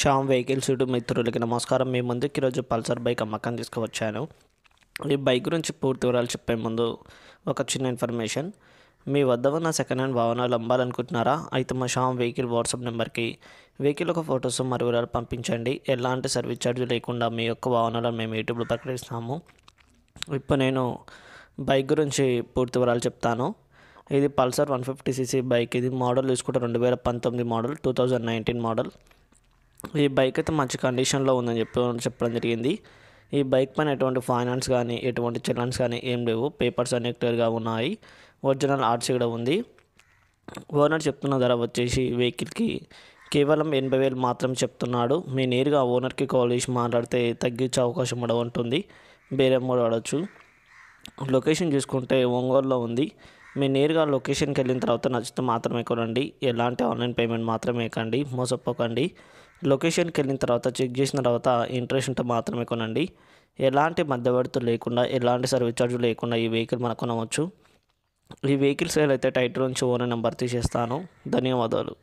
Shyam vehicles YouTube మిత్రులకి నమస్కారం మీ ముందుకి ఈరోజు పల్సర్ బైక్ అమ్మకం తీసుకువచ్చాను ఈ బైక్ గురించి పూర్తి వివరాలు చెప్పే ముందు ఒక చిన్న ఇన్ఫర్మేషన్ మీ వద్ద ఉన్న సెకండ్ హ్యాండ్ వాహనాలు అమ్మాలనుకుంటున్నారా అయితే మా షామ్ వెహికల్ వాట్సాప్ నెంబర్కి వెహికల్ ఒక ఫొటోస్ మరియు వివరాలు పంపించండి ఎలాంటి సర్వీస్ ఛార్జ్ లేకుండా మీ యొక్క వాహనాలను మేము యూట్యూబ్లో ప్రకటిస్తాము ఇప్పుడు నేను బైక్ గురించి పూర్తి వివరాలు చెప్తాను ఇది Pulsar one fifty CC bike ఇది మోడల్ తీసుకుంటే రెండు వేల పంతొమ్మిది model two thousand nineteen model ఈ బైక్ అయితే మంచి కండిషన్లో ఉందని చెప్పి చెప్పడం జరిగింది ఈ బైక్ పైన ఎటువంటి ఫైనాన్స్ కానీ ఎటువంటి చిల్డ్రన్స్ కానీ ఏం లేవు పేపర్స్ అన్నీ క్లియర్గా ఉన్నాయి ఒరిజినల్ ఆర్ట్స్ కూడా ఉంది ఓనర్ చెప్తున్న ధర వచ్చేసి వెహికల్కి కేవలం ఎనభై వేలు మాత్రం చెప్తున్నాడు మీ నేరుగా ఓనర్కి కాల్ చేసి మాట్లాడితే తగ్గించే అవకాశం కూడా ఉంటుంది బేరే మూడు ఆడవచ్చు లొకేషన్ చూసుకుంటే ఒంగోలులో ఉంది మీరు నేరుగా లొకేషన్కి వెళ్ళిన తర్వాత నచ్చితే మాత్రమే కొనండి ఎలాంటి ఆన్లైన్ పేమెంట్ మాత్రమే కండి మోసపోకండి లొకేషన్కి వెళ్ళిన తర్వాత చెక్ చేసిన తర్వాత ఇంట్రెస్ట్ ఉంటే మాత్రమే కొనండి ఎలాంటి మధ్యవర్తులు లేకుండా ఎలాంటి సర్వీస్ ఛార్జ్ లేకుండా ఈ వెహికల్ మనం కొనవచ్చు ఈ వెహికల్ సేల్ అయితే టైటిల్ నుంచి ఓనర్ నెంబర్ తీసేస్తాను ధన్యవాదాలు